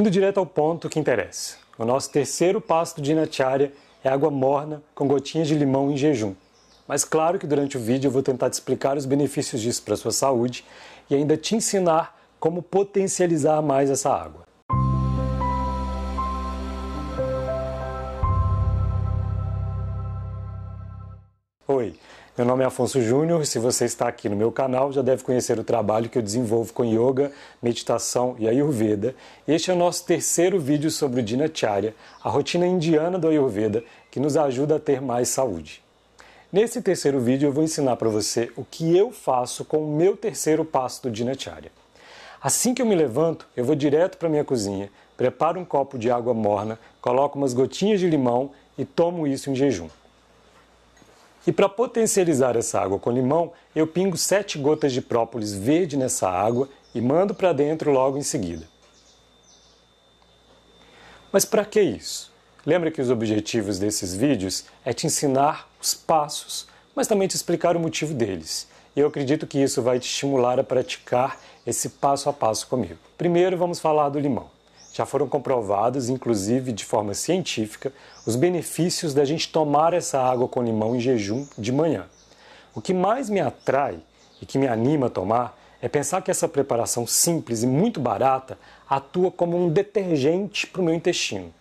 Indo direto ao ponto que interessa. O nosso terceiro passo de Dinacharya é água morna com gotinhas de limão em jejum. Mas claro que durante o vídeo eu vou tentar te explicar os benefícios disso para a sua saúde e ainda te ensinar como potencializar mais essa água. Oi, meu nome é Afonso Júnior e se você está aqui no meu canal já deve conhecer o trabalho que eu desenvolvo com yoga, meditação e ayurveda. Este é o nosso terceiro vídeo sobre o Dinacharya, a rotina indiana do ayurveda que nos ajuda a ter mais saúde. Nesse terceiro vídeo eu vou ensinar para você o que eu faço com o meu terceiro passo do Dinacharya. Assim que eu me levanto, eu vou direto para minha cozinha, preparo um copo de água morna, coloco umas gotinhas de limão e tomo isso em jejum. E para potencializar essa água com limão, eu pingo 7 gotas de própolis verde nessa água e mando para dentro logo em seguida. Mas para que isso? Lembra que os objetivos desses vídeos é te ensinar os passos, mas também te explicar o motivo deles. E eu acredito que isso vai te estimular a praticar esse passo a passo comigo. Primeiro vamos falar do limão já foram comprovados, inclusive de forma científica, os benefícios da gente tomar essa água com limão em jejum de manhã. O que mais me atrai e que me anima a tomar é pensar que essa preparação simples e muito barata atua como um detergente para o meu intestino.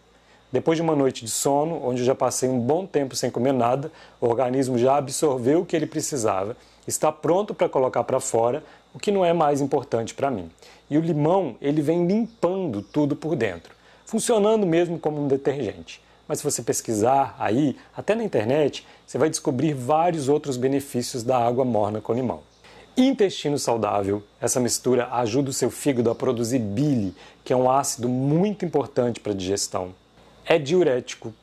Depois de uma noite de sono, onde eu já passei um bom tempo sem comer nada, o organismo já absorveu o que ele precisava, está pronto para colocar para fora o que não é mais importante para mim. E o limão, ele vem limpando tudo por dentro, funcionando mesmo como um detergente. Mas se você pesquisar aí, até na internet, você vai descobrir vários outros benefícios da água morna com limão. Intestino saudável, essa mistura ajuda o seu fígado a produzir bile, que é um ácido muito importante para a digestão. É diurético,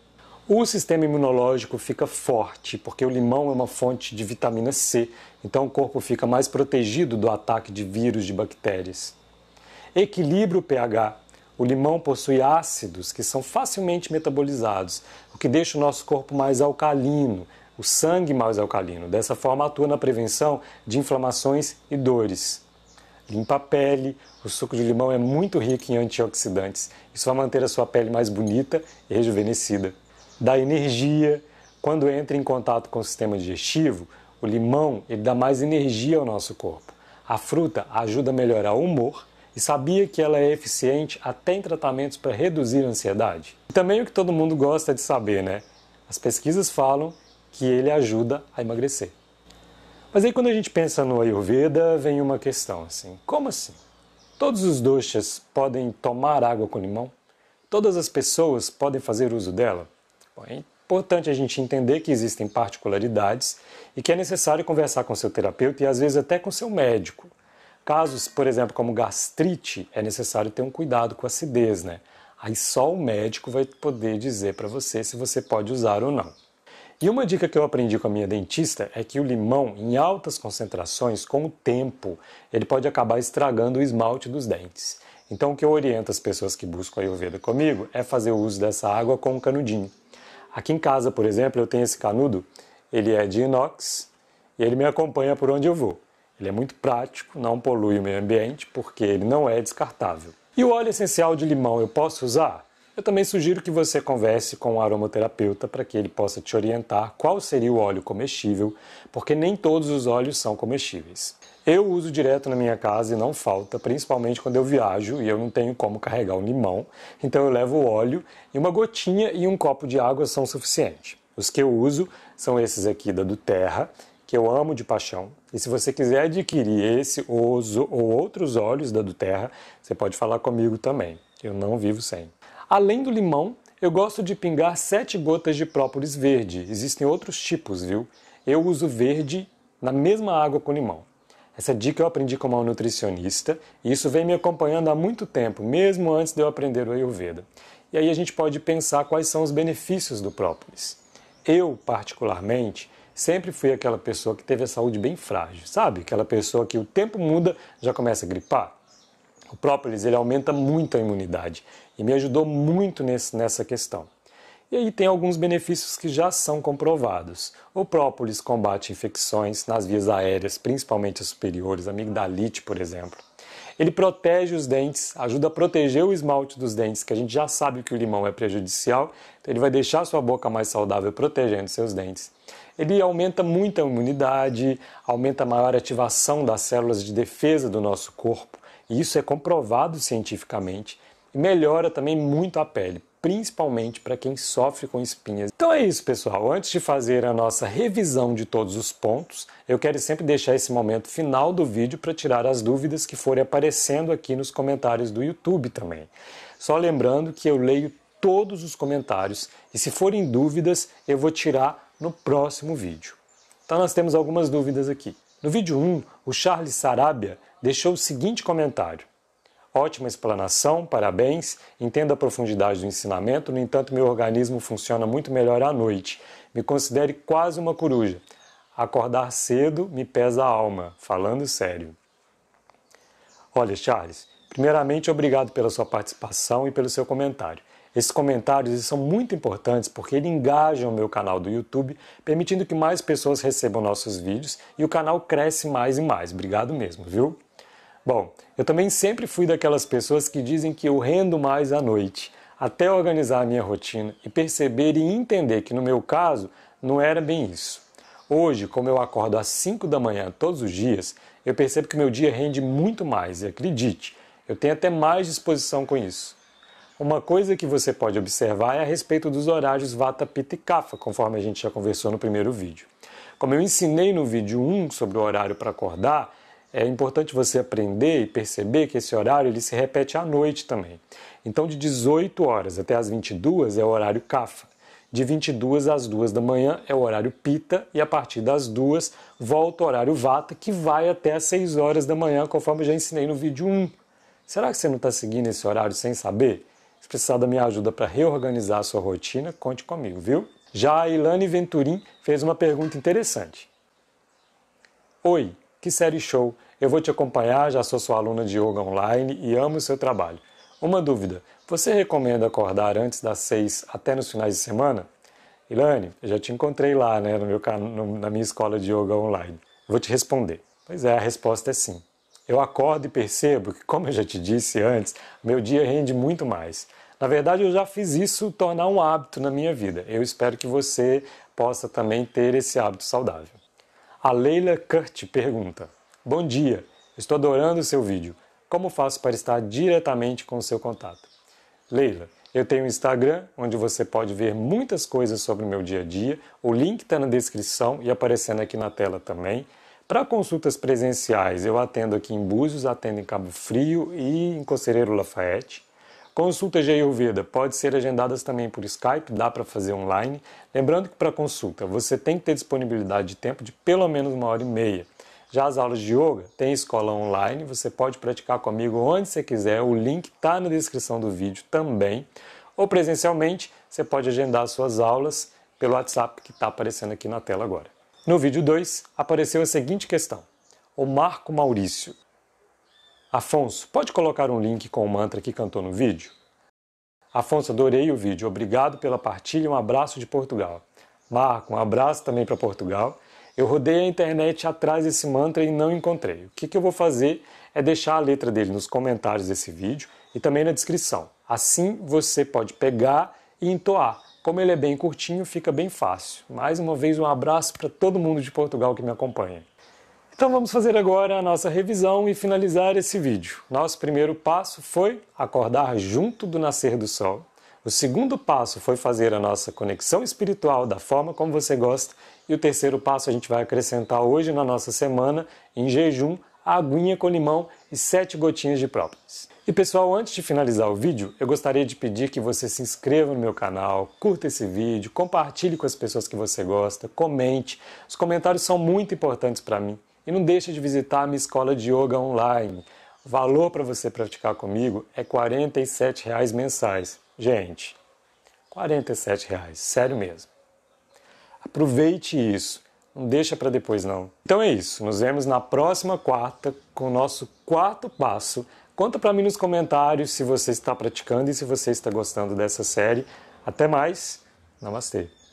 o sistema imunológico fica forte, porque o limão é uma fonte de vitamina C, então o corpo fica mais protegido do ataque de vírus, e bactérias. Equilibra o pH. O limão possui ácidos que são facilmente metabolizados, o que deixa o nosso corpo mais alcalino, o sangue mais alcalino. Dessa forma, atua na prevenção de inflamações e dores. Limpa a pele, o suco de limão é muito rico em antioxidantes. Isso vai manter a sua pele mais bonita e rejuvenescida da energia. Quando entra em contato com o sistema digestivo, o limão ele dá mais energia ao nosso corpo. A fruta ajuda a melhorar o humor e sabia que ela é eficiente até em tratamentos para reduzir a ansiedade. E também o que todo mundo gosta de saber, né? As pesquisas falam que ele ajuda a emagrecer. Mas aí quando a gente pensa no Ayurveda, vem uma questão assim: como assim? Todos os doshas podem tomar água com limão? Todas as pessoas podem fazer uso dela? É importante a gente entender que existem particularidades e que é necessário conversar com seu terapeuta e às vezes até com seu médico. Casos, por exemplo, como gastrite, é necessário ter um cuidado com a acidez, né? Aí só o médico vai poder dizer para você se você pode usar ou não. E uma dica que eu aprendi com a minha dentista é que o limão, em altas concentrações, com o tempo, ele pode acabar estragando o esmalte dos dentes. Então, o que eu oriento as pessoas que buscam a Ayurveda comigo é fazer o uso dessa água com um canudinho. Aqui em casa, por exemplo, eu tenho esse canudo, ele é de inox e ele me acompanha por onde eu vou. Ele é muito prático, não polui o meio ambiente porque ele não é descartável. E o óleo essencial de limão eu posso usar? Eu também sugiro que você converse com o um aromaterapeuta para que ele possa te orientar qual seria o óleo comestível, porque nem todos os óleos são comestíveis. Eu uso direto na minha casa e não falta, principalmente quando eu viajo e eu não tenho como carregar um limão, então eu levo óleo e uma gotinha e um copo de água são suficientes. Os que eu uso são esses aqui da do Terra, que eu amo de paixão. E se você quiser adquirir esse ou, ou outros óleos da do Terra, você pode falar comigo também. Eu não vivo sem. Além do limão, eu gosto de pingar sete gotas de própolis verde. Existem outros tipos, viu? Eu uso verde na mesma água com limão. Essa dica eu aprendi como uma nutricionista e isso vem me acompanhando há muito tempo, mesmo antes de eu aprender o Ayurveda. E aí a gente pode pensar quais são os benefícios do própolis. Eu, particularmente, sempre fui aquela pessoa que teve a saúde bem frágil, sabe? Aquela pessoa que o tempo muda, já começa a gripar. O própolis ele aumenta muito a imunidade e me ajudou muito nesse, nessa questão. E aí tem alguns benefícios que já são comprovados. O própolis combate infecções nas vias aéreas, principalmente as superiores, amigdalite, por exemplo. Ele protege os dentes, ajuda a proteger o esmalte dos dentes, que a gente já sabe que o limão é prejudicial, então ele vai deixar sua boca mais saudável protegendo seus dentes. Ele aumenta muito a imunidade, aumenta a maior ativação das células de defesa do nosso corpo, e isso é comprovado cientificamente, e melhora também muito a pele principalmente para quem sofre com espinhas. Então é isso, pessoal. Antes de fazer a nossa revisão de todos os pontos, eu quero sempre deixar esse momento final do vídeo para tirar as dúvidas que forem aparecendo aqui nos comentários do YouTube também. Só lembrando que eu leio todos os comentários e se forem dúvidas, eu vou tirar no próximo vídeo. Então nós temos algumas dúvidas aqui. No vídeo 1, o Charles Sarabia deixou o seguinte comentário: Ótima explanação, parabéns. Entendo a profundidade do ensinamento, no entanto, meu organismo funciona muito melhor à noite. Me considere quase uma coruja. Acordar cedo me pesa a alma, falando sério. Olha, Charles, primeiramente, obrigado pela sua participação e pelo seu comentário. Esses comentários são muito importantes porque eles engajam o meu canal do YouTube, permitindo que mais pessoas recebam nossos vídeos e o canal cresce mais e mais. Obrigado mesmo, viu? Bom, eu também sempre fui daquelas pessoas que dizem que eu rendo mais à noite, até organizar a minha rotina e perceber e entender que no meu caso não era bem isso. Hoje, como eu acordo às 5 da manhã todos os dias, eu percebo que meu dia rende muito mais, e acredite, eu tenho até mais disposição com isso. Uma coisa que você pode observar é a respeito dos horários Vata, Pitta e Kapha, conforme a gente já conversou no primeiro vídeo. Como eu ensinei no vídeo 1 sobre o horário para acordar, é importante você aprender e perceber que esse horário ele se repete à noite também. Então, de 18 horas até as 22 é o horário CAFA. De 22 às 2 da manhã é o horário PITA e a partir das 2 volta o horário VATA, que vai até as 6 horas da manhã, conforme eu já ensinei no vídeo 1. Será que você não está seguindo esse horário sem saber? Se precisar da minha ajuda para reorganizar a sua rotina, conte comigo, viu? Já a Ilane Venturim fez uma pergunta interessante. Oi, que série show! Eu vou te acompanhar, já sou sua aluna de yoga online e amo o seu trabalho. Uma dúvida: você recomenda acordar antes das seis até nos finais de semana? Ilane, eu já te encontrei lá, né, no meu, no, na minha escola de yoga online. Vou te responder. Pois é, a resposta é sim. Eu acordo e percebo que, como eu já te disse antes, meu dia rende muito mais. Na verdade, eu já fiz isso tornar um hábito na minha vida. Eu espero que você possa também ter esse hábito saudável. A Leila Kurt pergunta: Bom dia, estou adorando o seu vídeo. Como faço para estar diretamente com o seu contato? Leila, eu tenho um Instagram onde você pode ver muitas coisas sobre o meu dia a dia. O link está na descrição e aparecendo aqui na tela também. Para consultas presenciais, eu atendo aqui em Búzios, atendo em Cabo Frio e em Conselheiro Lafayette. Consulta de Vida pode ser agendadas também por Skype, dá para fazer online. Lembrando que para consulta você tem que ter disponibilidade de tempo de pelo menos uma hora e meia. Já as aulas de yoga tem escola online, você pode praticar comigo onde você quiser, o link está na descrição do vídeo também. Ou presencialmente, você pode agendar suas aulas pelo WhatsApp que está aparecendo aqui na tela agora. No vídeo 2, apareceu a seguinte questão. O Marco Maurício Afonso, pode colocar um link com o mantra que cantou no vídeo? Afonso, adorei o vídeo. Obrigado pela partilha. Um abraço de Portugal. Marco, um abraço também para Portugal. Eu rodei a internet atrás desse mantra e não encontrei. O que, que eu vou fazer é deixar a letra dele nos comentários desse vídeo e também na descrição. Assim você pode pegar e entoar. Como ele é bem curtinho, fica bem fácil. Mais uma vez, um abraço para todo mundo de Portugal que me acompanha. Então vamos fazer agora a nossa revisão e finalizar esse vídeo. Nosso primeiro passo foi acordar junto do nascer do sol. O segundo passo foi fazer a nossa conexão espiritual da forma como você gosta. E o terceiro passo a gente vai acrescentar hoje na nossa semana, em jejum, aguinha com limão e sete gotinhas de própolis. E pessoal, antes de finalizar o vídeo, eu gostaria de pedir que você se inscreva no meu canal, curta esse vídeo, compartilhe com as pessoas que você gosta, comente. Os comentários são muito importantes para mim. E não deixe de visitar a minha escola de yoga online. O valor para você praticar comigo é R$ 47,00 mensais. Gente, R$ 47,00, sério mesmo. Aproveite isso, não deixa para depois não. Então é isso, nos vemos na próxima quarta com o nosso quarto passo. Conta para mim nos comentários se você está praticando e se você está gostando dessa série. Até mais, namastê.